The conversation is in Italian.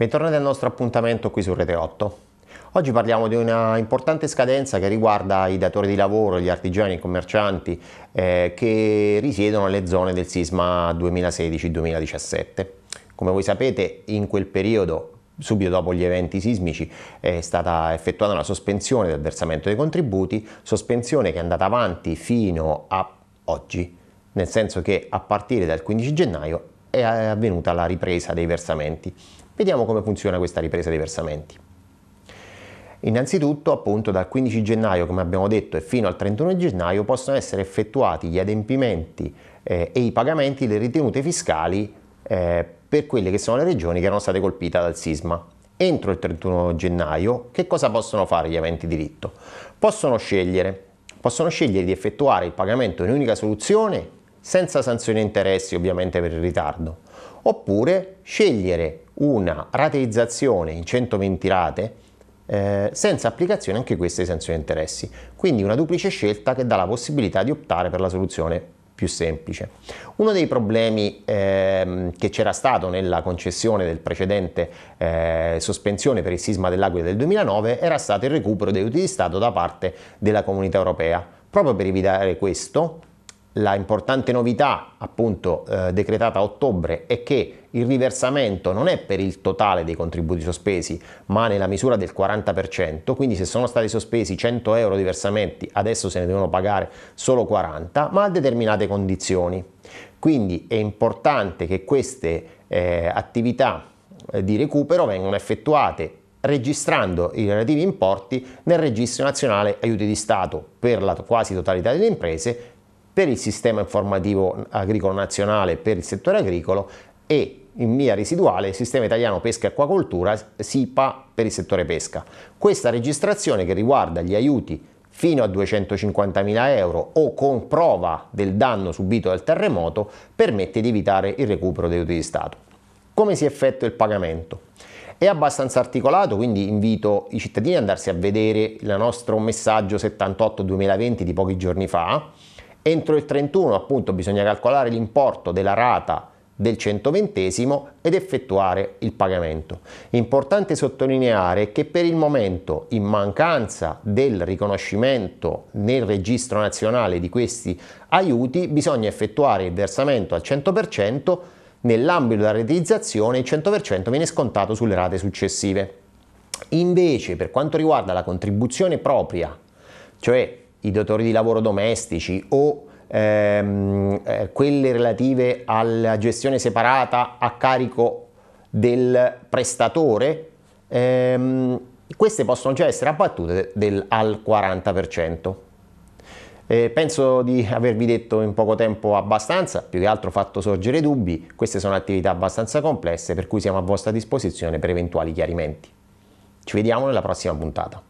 Bentornati al nostro appuntamento qui su Rete 8. Oggi parliamo di una importante scadenza che riguarda i datori di lavoro, gli artigiani, i commercianti eh, che risiedono nelle zone del sisma 2016-2017. Come voi sapete in quel periodo subito dopo gli eventi sismici è stata effettuata una sospensione del versamento dei contributi, sospensione che è andata avanti fino a oggi, nel senso che a partire dal 15 gennaio è eh, avvenuta la ripresa dei versamenti. Vediamo come funziona questa ripresa dei versamenti. Innanzitutto, appunto, dal 15 gennaio, come abbiamo detto, e fino al 31 gennaio possono essere effettuati gli adempimenti eh, e i pagamenti delle ritenute fiscali eh, per quelle che sono le regioni che erano state colpite dal sisma. Entro il 31 gennaio, che cosa possono fare gli aventi diritto? Possono scegliere, possono scegliere di effettuare il pagamento in un'unica soluzione, senza sanzioni e interessi ovviamente per il ritardo, oppure scegliere una rateizzazione in 120 rate eh, senza applicazione anche questa esenzione interessi. Quindi una duplice scelta che dà la possibilità di optare per la soluzione più semplice. Uno dei problemi eh, che c'era stato nella concessione del precedente eh, sospensione per il sisma dell'Aquila del 2009 era stato il recupero dei aiuti di Stato da parte della comunità europea. Proprio per evitare questo, la importante novità, appunto, eh, decretata a ottobre è che il riversamento non è per il totale dei contributi sospesi, ma nella misura del 40%, quindi se sono stati sospesi 100 euro di versamenti, adesso se ne devono pagare solo 40, ma a determinate condizioni. Quindi è importante che queste eh, attività eh, di recupero vengano effettuate registrando i relativi importi nel Registro Nazionale Aiuti di Stato per la quasi totalità delle imprese per il sistema informativo agricolo nazionale, per il settore agricolo e in via residuale sistema italiano pesca e acquacoltura SIPA per il settore pesca. Questa registrazione che riguarda gli aiuti fino a 250.000 euro o con prova del danno subito dal terremoto permette di evitare il recupero dei aiuti di Stato. Come si effettua il pagamento? È abbastanza articolato, quindi invito i cittadini ad andarsi a vedere il nostro messaggio 78-2020 di pochi giorni fa, Entro il 31 appunto bisogna calcolare l'importo della rata del 120 ed effettuare il pagamento. Importante sottolineare che per il momento, in mancanza del riconoscimento nel registro nazionale di questi aiuti, bisogna effettuare il versamento al 100%, nell'ambito della realizzazione il 100% viene scontato sulle rate successive. Invece per quanto riguarda la contribuzione propria, cioè i datori di lavoro domestici o ehm, eh, quelle relative alla gestione separata a carico del prestatore, ehm, queste possono già essere abbattute del, al 40%. Eh, penso di avervi detto in poco tempo abbastanza, più che altro fatto sorgere dubbi, queste sono attività abbastanza complesse per cui siamo a vostra disposizione per eventuali chiarimenti. Ci vediamo nella prossima puntata.